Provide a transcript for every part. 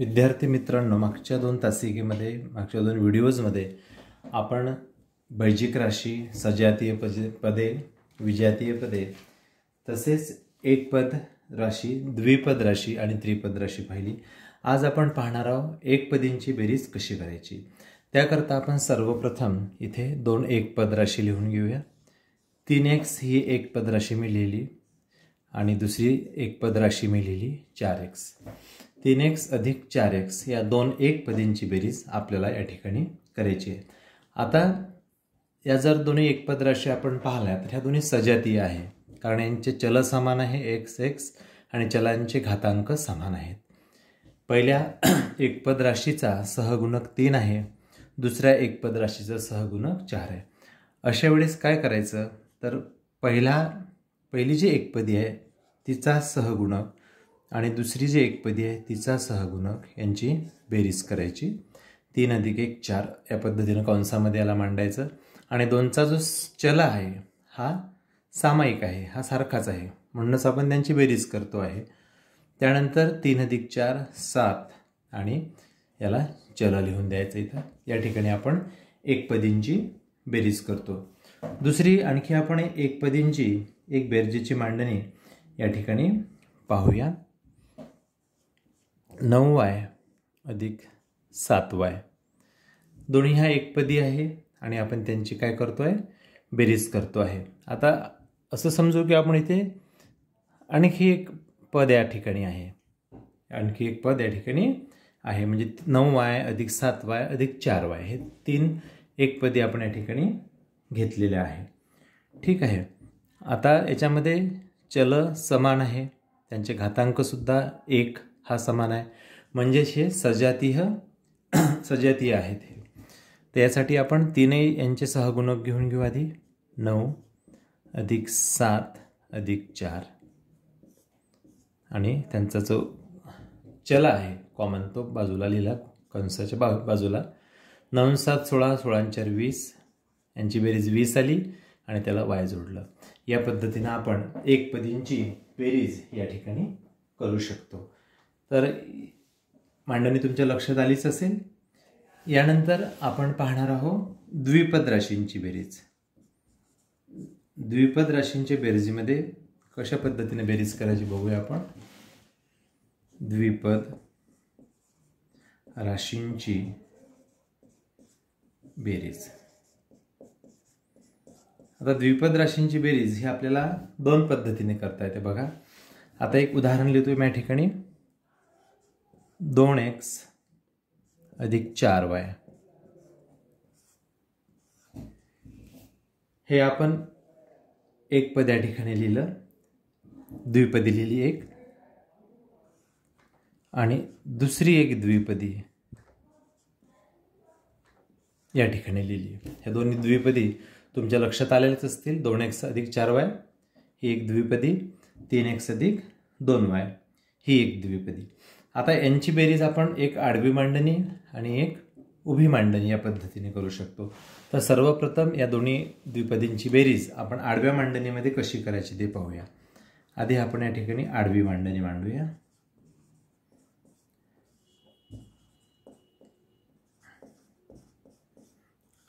विद्यार्थी मित्रांनो मागच्या दोन तासिकेमध्ये मागच्या दोन व्हिडिओजमध्ये आपण बैजिक राशी सजातीय पज पदे विजातीय पदे तसेच पद राशी द्विपद राशी आणि त्रिपद राशी पाहिली आज आपण पाहणार आहोत एकपदींची बेरीज कशी करायची त्याकरता आपण सर्वप्रथम इथे दोन एक पद राशी लिहून घेऊया तीन एक्स ही पद राशी मी लिहिली आणि दुसरी एक पद राशी मी लिहिली चार एक्स तीन एक्स अधिक चार एक्स या दोन एक पदींची बेरीज आपल्याला या ठिकाणी करायची आहे आता या जर दोन्ही एकपद राशी आपण पाहिल्या तर ह्या दोन्ही सजातीय आहे कारण यांचे चल समान आहे एक्स एक्स आणि चलांचे घातांक समान आहेत पहिल्या एकपद राशीचा सहगुणक तीन आहे दुसऱ्या एकपद राशीचा सहगुणक चार आहे अशा वेळेस काय करायचं तर पहिला पहिली जी एकपदी आहे तिचा सहगुणक आणि दुसरी जी एकपदी आहे तिचा सहगुणक यांची बेरीज करायची तीन अधिक एक चार या पद्धतीनं कंसामध्ये याला मांडायचं आणि दोनचा जो चल आहे हा सामायिक आहे हा सारखाच आहे म्हणूनच आपण त्यांची बेरीज करतो आहे त्यानंतर तीन अधिक चार सात आणि याला चल लिहून द्यायचं इथं या ठिकाणी आपण एकपदींची बेरीज करतो दुसरी आणखी आपण एकपदींची एक बेरजेची मांडणी या ठिकाणी पाहूया नऊ वाय अधिक सात वाय दोन्ही हा एकपदी आहे आणि आपण त्यांची काय करतो आहे बेरीज करतो आहे आता असं समजू की आपण इथे आणखी एक पद या ठिकाणी आहे आणखी एक पद या ठिकाणी आहे म्हणजे नऊ वाय अधिक सात वाय अधिक चार वाय हे तीन एक पदी आपण या ठिकाणी घेतलेले आहे ठीक आहे आता याच्यामध्ये चल समान आहे त्यांचे घातांकसुद्धा एक हा समान आहे म्हणजेच हे सजातीय सजातीय आहेत हे त्यासाठी आपण तीनही यांचे सहगुणक घेऊन घेऊ आधी नऊ अधिक सात अधिक चार आणि त्यांचा जो चल आहे कॉमन तो बाजूला लिहिला कंसाच्या बा बाजूला नऊ सात सोळा चार वीस यांची बेरीज वीस आली आणि त्याला वाय जोडलं या पद्धतीनं आपण एक पदींची बेरीज या ठिकाणी करू शकतो तर मांडणी तुमच्या लक्षात आलीच असेल यानंतर आपण पाहणार आहोत द्विपद राशींची बेरीज द्विपद राशींच्या बेरजीमध्ये कशा पद्धतीने बेरीज करायची बघूया आपण द्विपद राशींची बेरीज आता द्विपद राशींची बेरीज ही आपल्याला दोन पद्धतीने करता येते बघा आता एक उदाहरण लिहितोय मी या ठिकाणी दोन एक्स अधिक चार वाय हे आपण एक पद या ठिकाणी लिहिलं द्विपदी लिहिली एक आणि दुसरी एक द्विपदी या ठिकाणी लिहिली ह्या दोन्ही द्विपदी तुमच्या लक्षात आलेलेच असतील दोन एक्स अधिक चार वाय ही एक द्विपदी तीन एक्स अधिक दोन वाय ही एक द्विपदी आता यांची बेरीज आपण एक आडवी मांडणी आणि एक उभी मांडणी या पद्धतीने करू शकतो तर सर्वप्रथम या दोन्ही द्विपदींची बेरीज आपण आडव्या मांडणीमध्ये कशी करायची ते पाहूया आधी आपण या ठिकाणी आडवी मांडणी मांडूया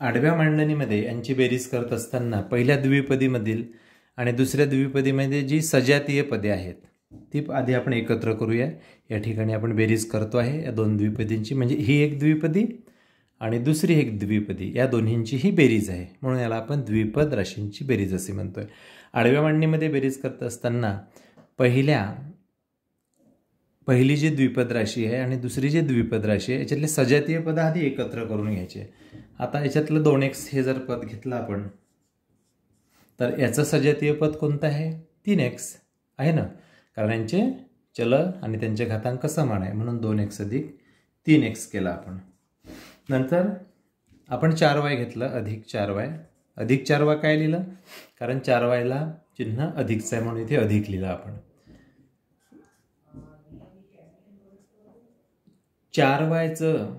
आडव्या मांडणीमध्ये यांची बेरीज करत असताना पहिल्या द्विपदीमधील आणि दुसऱ्या द्विपदीमध्ये जी सजातीय पदे आहेत ती आधी आपण एकत्र करूया या ठिकाणी आपण बेरीज करतो आहे या दोन द्विपदींची म्हणजे ही एक द्विपदी आणि दुसरी एक द्विपदी या दोन्हींची ही बेरीज आहे म्हणून याला आपण द्विपद राशींची बेरीज असे म्हणतो आडव्या मांडणीमध्ये बेरीज करत असताना पहिल्या पहिली जी द्विपद राशी आहे आणि दुसरी जी द्विपद राशी आहे याच्यातले सजातीय पद आधी एकत्र करून घ्यायचे आता याच्यातलं दोन एक्स हे जर पद घेतलं आपण तर याचं सजातीय पद कोणतं आहे तीन एक्स आहे ना कारण यांचे चल आणि त्यांचे घातांक समान आहे म्हणून दोन एक्स अधिक तीन एक्स केला आपण नंतर आपण चार वाय घेतलं अधिक चार वाय अधिक चार वाय काय लिहिलं कारण चार वायला चिन्ह अधिकच आहे म्हणून इथे अधिक लिहिलं आपण चार वायचं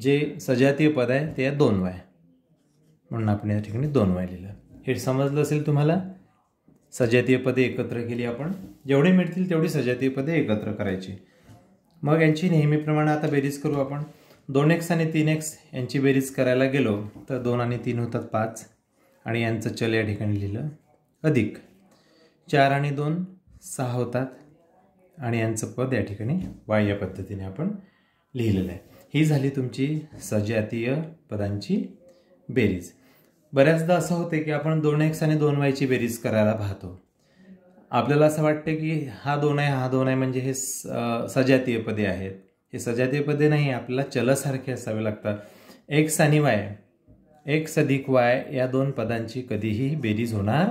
जे सजातीय पद आहे ते दोन वाय म्हणून आपण या ठिकाणी दोन वाय लिहिलं हे समजलं असेल तुम्हाला सजातीय पदे एकत्र केली आपण जेवढे मिळतील तेवढी सजातीय पदे एकत्र करायची मग यांची नेहमीप्रमाणे आता बेरीज करू आपण दोन एक्स आणि तीन एक्स यांची बेरीज करायला गेलो तर दोन आणि तीन होतात पाच आणि यांचं चल या ठिकाणी लिहिलं अधिक चार आणि दोन सहा होतात आणि यांचं पद या ठिकाणी वाय या पद्धतीने आपण लिहिलेलं आहे ही झाली तुमची सजातीय पदांची बेरीज बऱ्याचदा असं होते की आपण दोन एक्स आणि दोन वायची बेरीज करायला पाहतो आपल्याला असं वाटतं की हा दोन आहे हा दोन आहे म्हणजे हे सजातीय पदे आहेत हे सजातीय पदे नाही आपल्याला चलसारखे असावे लागतात एक्स आणि वाय एक्स अधिक वाय या दोन पदांची कधीही बेरीज होणार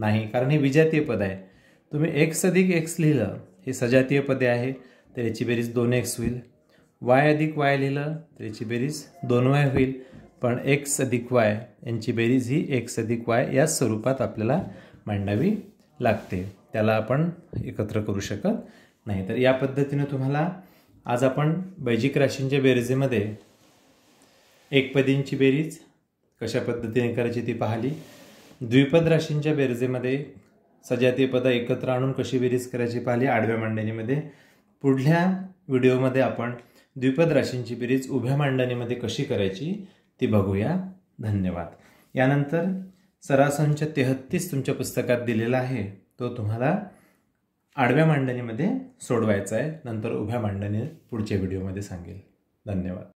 नाही कारण हे विजातीय पद आहे तुम्ही एक्स अधिक एक्स लिहिलं हे सजातीय पदे आहे तर याची बेरीज दोन एक्स होईल वाय अधिक वाय लिहिलं तर याची बेरीज दोन वाय होईल पण एक्स अधिक वाय यांची बेरीज ही एक्स अधिक वाय या स्वरूपात आपल्याला मांडावी लागते त्याला आपण एकत्र करू शकत नाही तर या पद्धतीनं तुम्हाला आज आपण बैजिक राशींच्या बेरजेमध्ये एकपदींची बेरीज कशा पद्धतीने करायची ती पाहिली द्विपद राशींच्या बेरजेमध्ये सजातीय पदं एकत्र आणून कशी बेरीज करायची पाहिली आडव्या मांडणीमध्ये पुढल्या व्हिडिओमध्ये आपण द्विपद राशींची बेरीज उभ्या मांडणीमध्ये कशी करायची ती बघूया धन्यवाद यानंतर सरासंच तेहत्तीस तुमच्या पुस्तकात दिलेला आहे तो तुम्हाला आडव्या मांडणीमध्ये सोडवायचा आहे नंतर उभ्या मांडणी पुढच्या व्हिडिओमध्ये सांगेल धन्यवाद